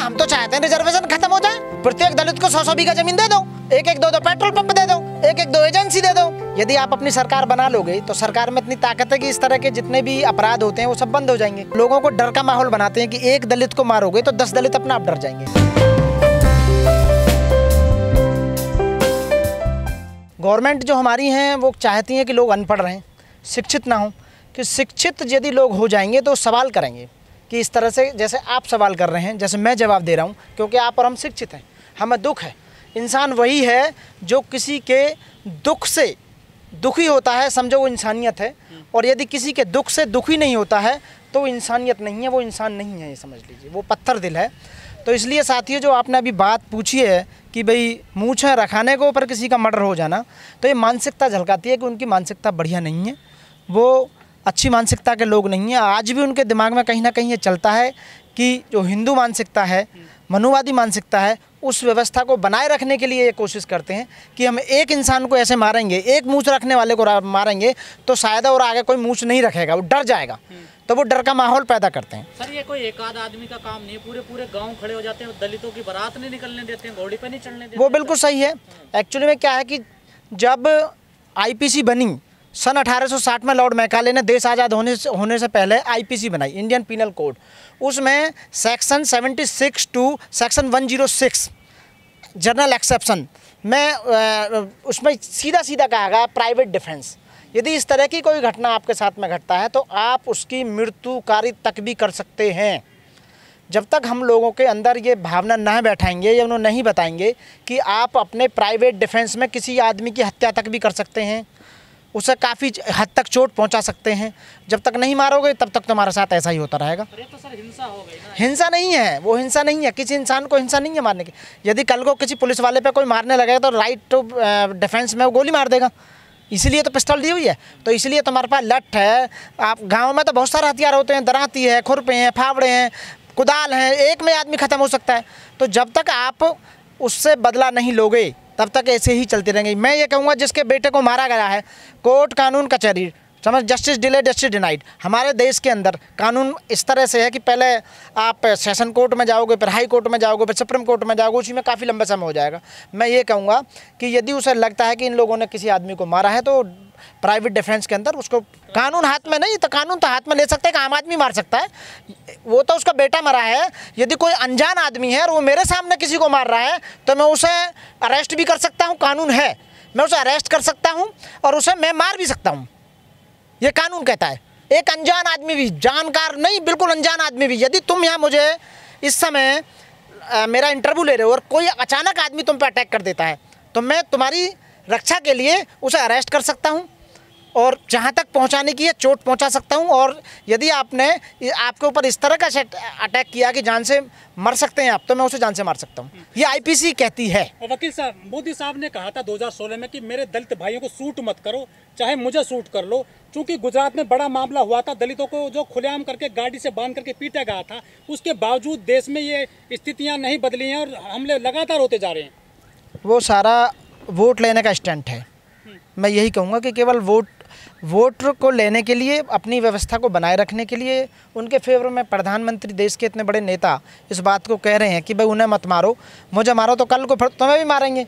हम तो चाहते हैं रिजर्वेशन खत्म हो जाए प्रत्येक दलित को सौ सौ बीघा जमीन दे दो एक एक दो दो पेट्रोल पंप दे दो एक एक दो एजेंसी दे दो यदि आप अपनी सरकार बना लोगे तो सरकार में इतनी ताकत है कि इस तरह के जितने भी अपराध होते हैं वो सब बंद हो जाएंगे लोगों को डर का माहौल बनाते हैं कि एक दलित को मारोगे तो दस दलित अपना आप डर जाएंगे गवर्नमेंट जो हमारी हैं वो चाहती हैं कि लोग अनपढ़ रहें शिक्षित ना हों कि शिक्षित यदि लोग हो जाएंगे तो सवाल करेंगे कि इस तरह से जैसे आप सवाल कर रहे हैं जैसे मैं जवाब दे रहा हूँ क्योंकि आप और हम शिक्षित हैं हमें दुख है इंसान वही है जो किसी के दुख से दुखी होता है समझो वो इंसानियत है और यदि किसी के दुख से दुखी नहीं होता है तो इंसानियत नहीं है वो इंसान नहीं है ये समझ लीजिए वो पत्थर दिल है तो इसलिए साथियों जो आपने अभी बात पूछी है कि भाई मूछ है रखाने को ऊपर किसी का मर्डर हो जाना तो ये मानसिकता झलकाती है कि उनकी मानसिकता बढ़िया नहीं है वो अच्छी मानसिकता के लोग नहीं हैं आज भी उनके दिमाग में कहीं ना कहीं ये चलता है कि जो हिंदू मानसिकता है मनुवादी मानसिकता है उस व्यवस्था को बनाए रखने के लिए ये कोशिश करते हैं कि हम एक इंसान को ऐसे मारेंगे एक मूछ रखने वाले को मारेंगे तो शायद और आगे कोई मूछ नहीं रखेगा वो डर जाएगा तो वो डर का माहौल पैदा करते हैं सर ये कोई एक आध आदमी का काम नहीं पूरे पूरे गांव खड़े हो जाते हैं दलितों की बारात नहीं निकलने देते हैं घोड़ी पर नहीं चढ़ने देते वो बिल्कुल सही है एक्चुअली में क्या है कि जब आई बनी सन 1860 में लॉर्ड मैकाले ने देश आज़ाद होने से होने से पहले आईपीसी बनाई इंडियन पिनल कोड उसमें section 76 to section 106 general exception में उसमें सीधा सीधा कहा गया प्राइवेट डिफेंस यदि इस तरह की कोई घटना आपके साथ में घटता है तो आप उसकी मृत्युकारी तक भी कर सकते हैं जब तक हम लोगों के अंदर ये भावना न बैठाएंगे या उन्हें नहीं बताएंगे कि आप अपने प्राइवेट डिफेंस में किसी आदमी की हत्या तक भी कर सकते हैं उसे काफ़ी हद तक चोट पहुंचा सकते हैं जब तक नहीं मारोगे तब तक तुम्हारे साथ ऐसा ही होता रहेगा तो सर हिंसा हो गई ना हिंसा नहीं है वो हिंसा नहीं है किसी इंसान को हिंसा नहीं है मारने की यदि कल को किसी पुलिस वाले पे कोई मारने लगेगा तो राइट टू तो डिफेंस में वो गोली मार देगा इसलिए तो पिस्टल दी हुई है तो इसलिए तुम्हारे पास लट है आप गाँव में तो बहुत सारे हथियार होते हैं दराती है खुरपे हैं फावड़े हैं कुदाल हैं एक में आदमी ख़त्म हो सकता है तो जब तक आप उससे बदला नहीं लोगे तब तक ऐसे ही चलते रहेंगे मैं ये कहूँगा जिसके बेटे को मारा गया है कोर्ट कानून कचहरी समझ जस्टिस डिले जस्टिस डिनाइड हमारे देश के अंदर कानून इस तरह से है कि पहले आप सेशन कोर्ट में जाओगे फिर हाई कोर्ट में जाओगे फिर सुप्रीम कोर्ट में जाओगे उसी में काफ़ी लंबा समय हो जाएगा मैं ये कहूँगा कि यदि उसे लगता है कि इन लोगों ने किसी आदमी को मारा है तो प्राइवेट डिफेंस के अंदर उसको कानून हाथ में नहीं तो कानून तो हाथ में ले सकते हैं कि आम आदमी मार सकता है वो तो उसका बेटा मरा है यदि कोई अनजान आदमी है और वो मेरे सामने किसी को मार रहा है तो मैं उसे अरेस्ट भी कर सकता हूँ कानून है मैं उसे अरेस्ट कर सकता हूँ और उसे मैं मार भी सकता हूँ ये कानून कहता है एक अनजान आदमी भी जानकार नहीं बिल्कुल अनजान आदमी भी यदि तुम यहाँ मुझे इस समय मेरा इंटरव्यू ले रहे हो और कोई अचानक आदमी तुम पर अटैक कर देता है तो मैं तुम्हारी रक्षा के लिए उसे अरेस्ट कर सकता हूँ और जहाँ तक पहुँचाने की है चोट पहुँचा सकता हूँ और यदि आपने आपके ऊपर इस तरह का अटैक किया कि जान से मर सकते हैं आप तो मैं उसे जान से मार सकता हूँ ये आईपीसी कहती है और वकील साहब मोदी साहब ने कहा था 2016 में कि मेरे दलित भाइयों को सूट मत करो चाहे मुझे सूट कर लो क्योंकि गुजरात में बड़ा मामला हुआ था दलितों को जो खुलेआम करके गाड़ी से बांध करके पीटा गया था उसके बावजूद देश में ये स्थितियाँ नहीं बदली हैं और हमले लगातार होते जा रहे हैं वो सारा वोट लेने का स्टैंड है हम्म। मैं यही कहूँगा कि केवल वोट वोटर को लेने के लिए अपनी व्यवस्था को बनाए रखने के लिए उनके फेवर में प्रधानमंत्री देश के इतने बड़े नेता इस बात को कह रहे हैं कि भाई उन्हें मत मारो मुझे मारो तो कल को फिर तुम्हें भी मारेंगे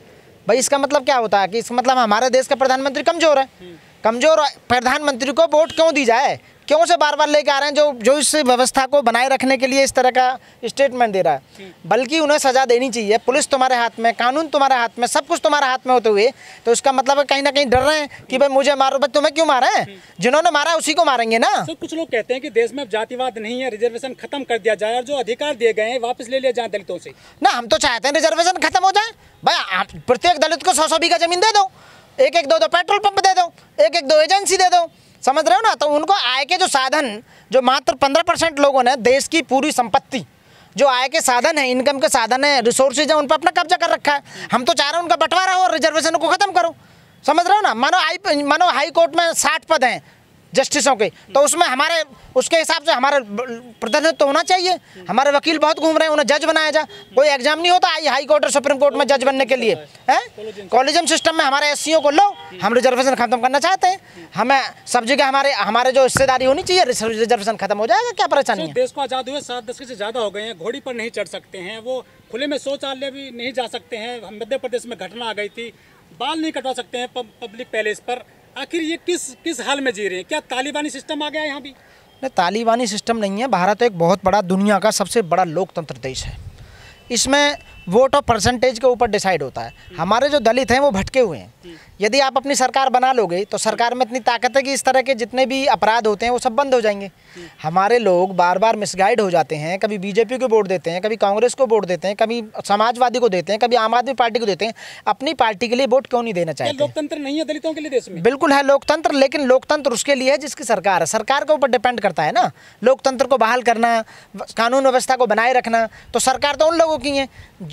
भाई इसका मतलब क्या होता है कि इसका मतलब हमारे देश का प्रधानमंत्री कमज़ोर है हम्म। कमज़ोर प्रधानमंत्री को वोट क्यों दी जाए क्यों से बार बार लेके आ रहे हैं जो जो इस व्यवस्था को बनाए रखने के लिए इस तरह का स्टेटमेंट दे रहा है बल्कि उन्हें सज़ा देनी चाहिए पुलिस तुम्हारे हाथ में कानून तुम्हारे हाथ में सब कुछ तुम्हारे हाथ में होते हुए तो उसका मतलब है कहीं ना कहीं डर रहे हैं कि भाई मुझे मारो भाई तुम्हें क्यों मारा है जिन्होंने मारा उसी को मारेंगे ना सर कुछ लोग कहते हैं कि देश में जातिवाद नहीं है रिजर्वेशन खत्म कर दिया जाए और जो अधिकार दिए गए हैं वापस ले लिया जाए दलितों से ना हम तो चाहते हैं रिजर्वेशन खत्म हो जाए भाई आप प्रत्येक दलित को सौ सौ बीघा जमीन दे दो एक एक दो दो पेट्रोल पंप दे दो एक एक दो एजेंसी दे दो समझ रहे हो ना तो उनको आय के जो साधन जो मात्र पंद्रह परसेंट लोगों ने देश की पूरी संपत्ति जो आय के साधन है इनकम के साधन है रिसोर्सेज हैं उन पर अपना कब्जा कर रखा है हम तो चाह रहे हैं उनका बंटवारा हो रिजर्वेशन को ख़त्म करो समझ रहे हो ना मानो आई मानो हाई कोर्ट में साठ पद हैं जस्टिसों के तो उसमें हमारे उसके हिसाब से हमारे प्रतिनिधित्व तो होना चाहिए हमारे वकील बहुत घूम रहे हैं उन्हें जज बनाया जा कोई एग्जाम नहीं होता आई हाई कोर्ट और सुप्रीम कोर्ट में जज बनने के लिए है कॉलेजम सिस्टम में हमारे एस को लो हम रिजर्वेशन खत्म करना चाहते हैं हमें सब जगह हमारे हमारे जो हिस्सेदारी होनी चाहिए रिजर्वेशन खत्म हो जाएगा क्या परेशानी देश को आजाद हुए सात दशक से ज़्यादा हो गए हैं घोड़ी पर नहीं चढ़ सकते हैं वो खुले में शौचालय भी नहीं जा सकते हैं मध्य प्रदेश में घटना आ गई थी बाल नहीं कटवा सकते हैं पब्लिक पैलेस पर आखिर ये किस किस हाल में जी रहे हैं क्या तालिबानी सिस्टम आ गया यहाँ भी नहीं तालिबानी सिस्टम नहीं है भारत एक बहुत बड़ा दुनिया का सबसे बड़ा लोकतंत्र देश है इसमें वोट और परसेंटेज के ऊपर डिसाइड होता है हम्म। हमारे जो दलित हैं वो भटके हुए हैं यदि आप अपनी सरकार बना लोगे तो सरकार में इतनी ताकत है कि इस तरह के जितने भी अपराध होते हैं वो सब बंद हो जाएंगे हमारे लोग बार बार मिसगाइड हो जाते हैं कभी बीजेपी को वोट देते हैं कभी कांग्रेस को वोट देते हैं कभी समाजवादी को देते हैं कभी आम आदमी पार्टी को देते हैं अपनी पार्टी के लिए वोट क्यों नहीं देना चाहिए लोकतंत्र नहीं है दलितों के लिए देश में बिल्कुल है लोकतंत्र लेकिन लोकतंत्र उसके लिए है जिसकी सरकार है सरकार के ऊपर डिपेंड करता है ना लोकतंत्र को बहाल करना कानून व्यवस्था को बनाए रखना तो सरकार तो उन लोगों की है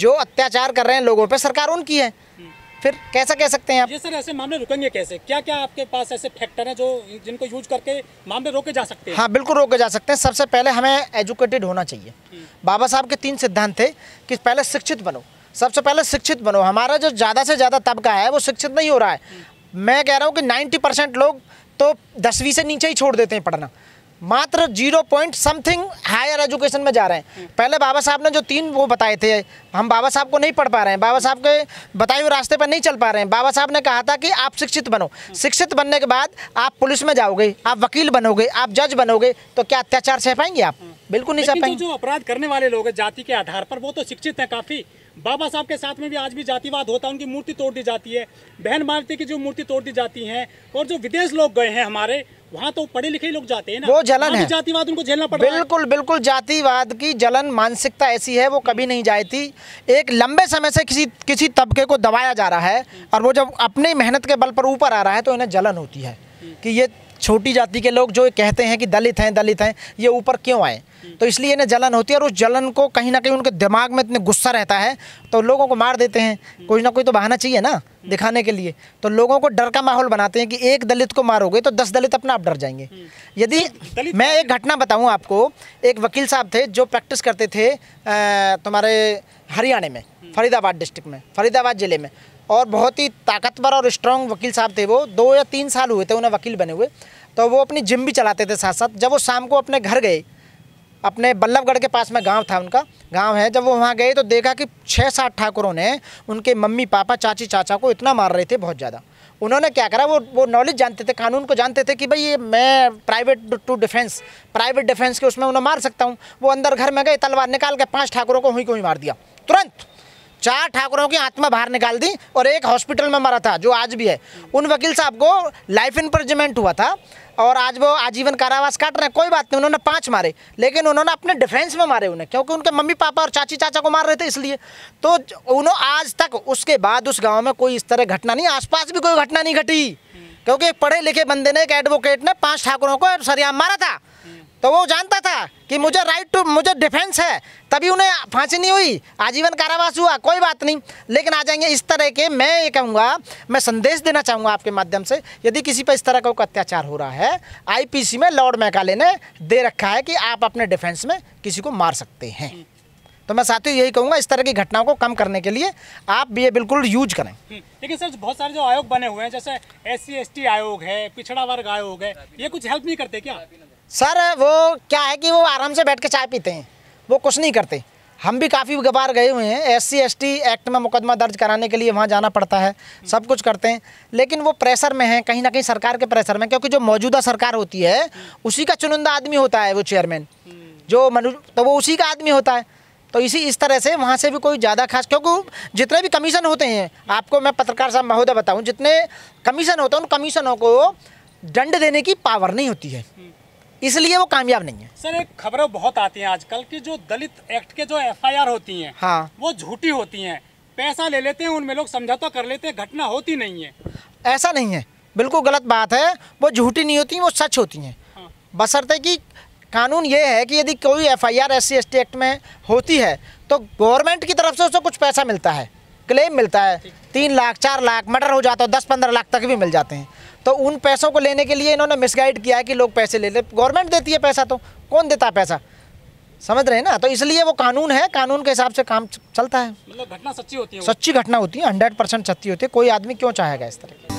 जो अत्याचार कर रहे हैं लोगों पर सरकार उनकी है फिर कैसा कह सकते हैं आप जी सर ऐसे मामले रुकेंगे कैसे क्या क्या आपके पास ऐसे फैक्टर हैं जो जिनको यूज करके मामले रोके जा सकते हैं हाँ बिल्कुल रोके जा सकते हैं सबसे पहले हमें एजुकेटेड होना चाहिए हम्म। बाबा साहब के तीन सिद्धांत थे कि पहले शिक्षित बनो सबसे पहले शिक्षित बनो हमारा जो ज़्यादा से ज़्यादा तबका है वो शिक्षित नहीं हो रहा है हम्म। मैं कह रहा हूँ कि नाइन्टी लोग तो दसवीं से नीचे ही छोड़ देते हैं पढ़ना मात्र zero point something higher education में जा रहे हैं पहले बाबा साहब ने जो तीन वो बताए थे हम बाबा साहब को नहीं पढ़ पा रहे हैं बाबा साहब के बताए हुए रास्ते पर नहीं चल पा रहे हैं बाबा साहब ने कहा था कि आप शिक्षित बनो शिक्षित बनने के बाद आप पुलिस में जाओगे आप वकील बनोगे आप जज बनोगे तो क्या अत्याचार सह पाएंगे आप बिल्कुल नहीं सह पाएंगे जो अपराध करने वाले लोग जाति के आधार पर वो तो शिक्षित है काफ़ी बाबा साहब के साथ में भी आज भी जातिवाद होता है उनकी मूर्ति तोड़ दी जाती है बहन मारती की जो मूर्ति तोड़ दी जाती है और जो विदेश लोग गए हैं हमारे वहाँ तो पढ़े लिखे लोग जाते हैं ना वो जलन है जातिवाद उनको झेलना पड़ बिल्कुल बिल्कुल जातिवाद की जलन मानसिकता ऐसी है वो कभी नहीं जाती एक लंबे समय से किसी किसी तबके को दबाया जा रहा है और वो जब अपनी मेहनत के बल पर ऊपर आ रहा है तो इन्हें जलन होती है कि ये छोटी जाति के लोग जो कहते हैं कि दलित हैं दलित हैं ये ऊपर क्यों आए तो इसलिए इन्हें जलन होती है और उस जलन को कहीं ना कहीं उनके दिमाग में इतने गुस्सा रहता है तो लोगों को मार देते हैं कोई ना कोई तो बहाना चाहिए ना दिखाने के लिए तो लोगों को डर का माहौल बनाते हैं कि एक दलित को मारोगे तो दस दलित अपना आप डर जाएंगे यदि मैं एक घटना बताऊँ आपको एक वकील साहब थे जो प्रैक्टिस करते थे तुम्हारे हरियाणा में फरीदाबाद डिस्ट्रिक्ट में फरीदाबाद ज़िले में और बहुत ही ताकतवर और स्ट्रॉन्ग वकील साहब थे वो दो या तीन साल हुए थे उन्हें वकील बने हुए तो वो अपनी जिम भी चलाते थे साथ साथ जब वो शाम को अपने घर गए अपने बल्लभगढ़ के पास में गांव था उनका गांव है जब वो वहां गए तो देखा कि छः सात ठाकुरों ने उनके मम्मी पापा चाची चाचा को इतना मार रहे थे बहुत ज़्यादा उन्होंने क्या करा वो वो नॉलेज जानते थे कानून को जानते थे कि भाई ये मैं private to defence private defence के उसमें उन्हें मार सकता हूँ वो अंदर घर में गए तलवार निकाल के पाँच ठाकुरों को हुई को ही मार दिया तुरंत चार ठाकुरों की आत्मा बाहर निकाल दी और एक हॉस्पिटल में मरा था जो आज भी है उन वकील साहब को लाइफ इंप्रजमेंट हुआ था और आज वो आजीवन कारावास काट रहे हैं कोई बात नहीं उन्होंने पांच मारे लेकिन उन्होंने अपने डिफेंस में मारे उन्हें क्योंकि उनके मम्मी पापा और चाची चाचा को मार रहे थे इसलिए तो उन्होंने आज तक उसके बाद उस गाँव में कोई इस तरह घटना नहीं आसपास भी कोई घटना नहीं घटी क्योंकि एक पढ़े लिखे बंदे ने एक एडवोकेट ने पाँच ठाकुरों को सरिया मारा था तो वो जानता था कि मुझे राइट टू मुझे डिफेंस है तभी उन्हें फांसी नहीं हुई आजीवन कारावास हुआ कोई बात नहीं लेकिन आ जाएंगे इस तरह के मैं ये कहूँगा मैं संदेश देना चाहूँगा आपके माध्यम से यदि किसी पर इस तरह का अत्याचार हो रहा है आईपीसी में लॉर्ड मैकाले ने दे रखा है कि आप अपने डिफेंस में किसी को मार सकते हैं तो मैं साथ ही यही कहूँगा इस तरह की घटनाओं को कम करने के लिए आप ये बिल्कुल यूज करें लेकिन हम्म। सर बहुत सारे जो आयोग बने हुए हैं जैसे एस सी आयोग है पिछड़ा वर्ग आयोग है ये कुछ हेल्प नहीं करते क्या सर वो क्या है कि वो आराम से बैठ के चाय पीते हैं वो कुछ नहीं करते हम भी काफ़ी गबार गए हुए हैं एस सी एक्ट में मुकदमा दर्ज कराने के लिए वहाँ जाना पड़ता है सब कुछ करते हैं लेकिन वो प्रेशर में हैं कहीं ना कहीं सरकार के प्रेशर में क्योंकि जो मौजूदा सरकार होती है उसी का चुनिंदा आदमी होता है वो चेयरमैन जो मनु तो वो उसी का आदमी होता है तो इसी इस तरह से वहाँ से भी कोई ज़्यादा खास क्योंकि जितने भी कमीशन होते हैं आपको मैं पत्रकार साहब महोदय बताऊँ जितने कमीशन होते हैं उन कमीशनों को दंड देने की पावर नहीं होती है इसलिए वो कामयाब नहीं है सर एक खबर बहुत आती है आजकल की जो दलित एक्ट के जो एफआईआर होती हैं हाँ वो झूठी होती हैं पैसा ले लेते हैं उनमें लोग समझौता कर लेते हैं घटना होती नहीं है ऐसा नहीं है बिल्कुल गलत बात है वो झूठी नहीं होती वो सच होती हैं हाँ। बसरते कि कानून ये है कि यदि कोई एफ आई आर एक्ट में होती है तो गवर्नमेंट की तरफ से उसको कुछ पैसा मिलता है क्लेम मिलता है तीन लाख चार लाख मर्डर हो जाता है दस पंद्रह लाख तक भी मिल जाते हैं तो उन पैसों को लेने के लिए इन्होंने मिसगाइड किया है कि लोग पैसे ले ले गवर्नमेंट देती है पैसा तो कौन देता है पैसा समझ रहे हैं ना तो इसलिए वो कानून है कानून के हिसाब से काम चलता है मतलब घटना सच्ची होती है सच्ची घटना होती है हंड्रेड परसेंट सच्ची होती है कोई आदमी क्यों चाहेगा इस तरह की